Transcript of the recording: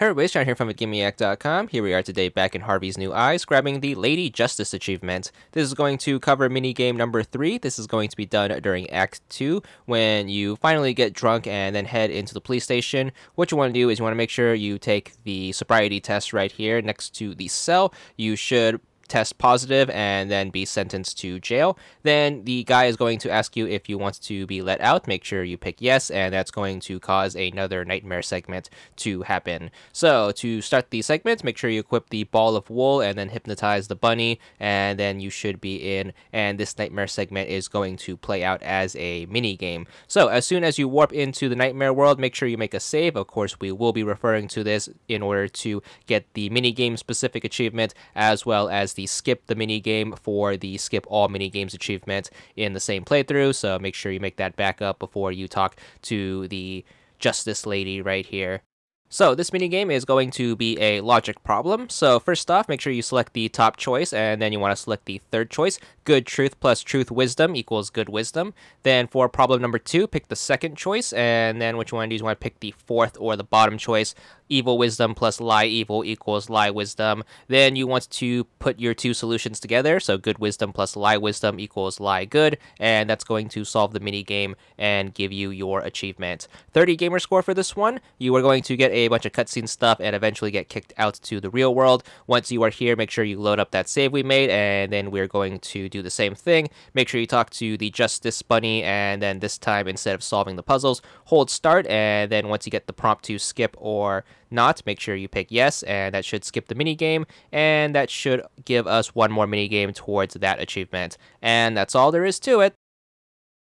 Hey everybody, it's John here from GimmeAct.com. Here we are today back in Harvey's New Eyes, grabbing the Lady Justice achievement. This is going to cover minigame number 3. This is going to be done during Act 2, when you finally get drunk and then head into the police station. What you want to do is you want to make sure you take the sobriety test right here next to the cell. You should test positive and then be sentenced to jail, then the guy is going to ask you if you want to be let out. Make sure you pick yes, and that's going to cause another nightmare segment to happen. So to start the segment, make sure you equip the ball of wool and then hypnotize the bunny, and then you should be in. And this nightmare segment is going to play out as a mini game. So as soon as you warp into the nightmare world, make sure you make a save. Of course, we will be referring to this in order to get the mini game specific achievement as well as the the skip the mini game for the skip all mini games achievement in the same playthrough. So make sure you make that back up before you talk to the Justice Lady right here. So this mini game is going to be a logic problem. So first off, make sure you select the top choice and then you want to select the third choice. Good truth plus truth wisdom equals good wisdom. Then for problem number two, pick the second choice and then which you want to do is you want to pick the fourth or the bottom choice evil wisdom plus lie evil equals lie wisdom. Then you want to put your two solutions together. So good wisdom plus lie wisdom equals lie good. And that's going to solve the mini game and give you your achievement. 30 gamer score for this one. You are going to get a bunch of cutscene stuff and eventually get kicked out to the real world. Once you are here, make sure you load up that save we made and then we're going to do the same thing. Make sure you talk to the Justice Bunny and then this time instead of solving the puzzles, hold start and then once you get the prompt to skip or not, make sure you pick yes, and that should skip the mini game, and that should give us one more mini game towards that achievement. And that's all there is to it.